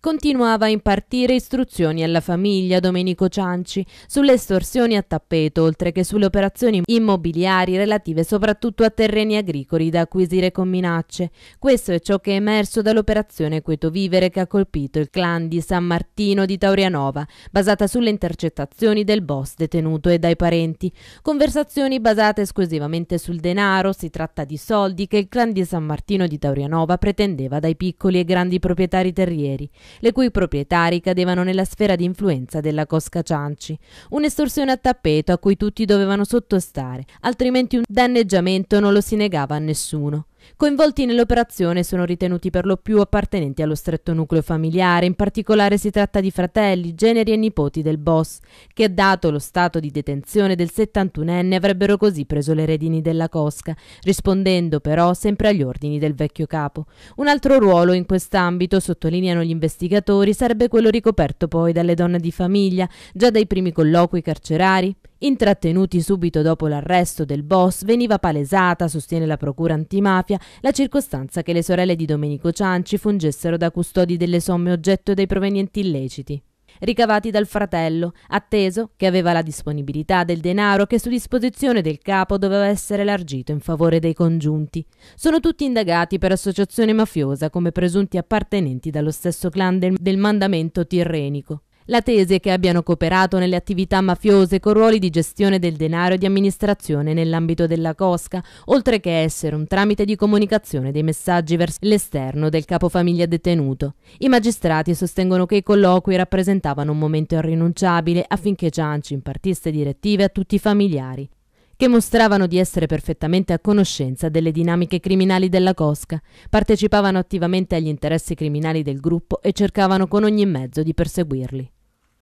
continuava a impartire istruzioni alla famiglia Domenico Cianci sulle estorsioni a tappeto, oltre che sulle operazioni immobiliari relative soprattutto a terreni agricoli da acquisire con minacce. Questo è ciò che è emerso dall'operazione Queto Vivere che ha colpito il clan di San Martino di Taurianova, basata sulle intercettazioni del boss detenuto e dai parenti. Conversazioni basate esclusivamente sul denaro, si tratta di soldi che il clan di San Martino di Taurianova pretendeva dai piccoli e grandi proprietari terrieri le cui proprietari cadevano nella sfera di influenza della Cosca Cianci. Un'estorsione a tappeto a cui tutti dovevano sottostare, altrimenti un danneggiamento non lo si negava a nessuno. Coinvolti nell'operazione sono ritenuti per lo più appartenenti allo stretto nucleo familiare, in particolare si tratta di fratelli, generi e nipoti del boss, che dato lo stato di detenzione del 71enne avrebbero così preso le redini della cosca, rispondendo però sempre agli ordini del vecchio capo. Un altro ruolo in quest'ambito, sottolineano gli investigatori, sarebbe quello ricoperto poi dalle donne di famiglia, già dai primi colloqui carcerari. Intrattenuti subito dopo l'arresto del boss, veniva palesata, sostiene la procura antimafia, la circostanza che le sorelle di Domenico Cianci fungessero da custodi delle somme oggetto dei provenienti illeciti ricavati dal fratello, atteso che aveva la disponibilità del denaro che su disposizione del capo doveva essere largito in favore dei congiunti. Sono tutti indagati per associazione mafiosa come presunti appartenenti dallo stesso clan del, del mandamento tirrenico. La tesi è che abbiano cooperato nelle attività mafiose con ruoli di gestione del denaro e di amministrazione nell'ambito della cosca, oltre che essere un tramite di comunicazione dei messaggi verso l'esterno del capofamiglia detenuto. I magistrati sostengono che i colloqui rappresentavano un momento irrinunciabile affinché Cianci impartisse direttive a tutti i familiari, che mostravano di essere perfettamente a conoscenza delle dinamiche criminali della Cosca, partecipavano attivamente agli interessi criminali del gruppo e cercavano con ogni mezzo di perseguirli.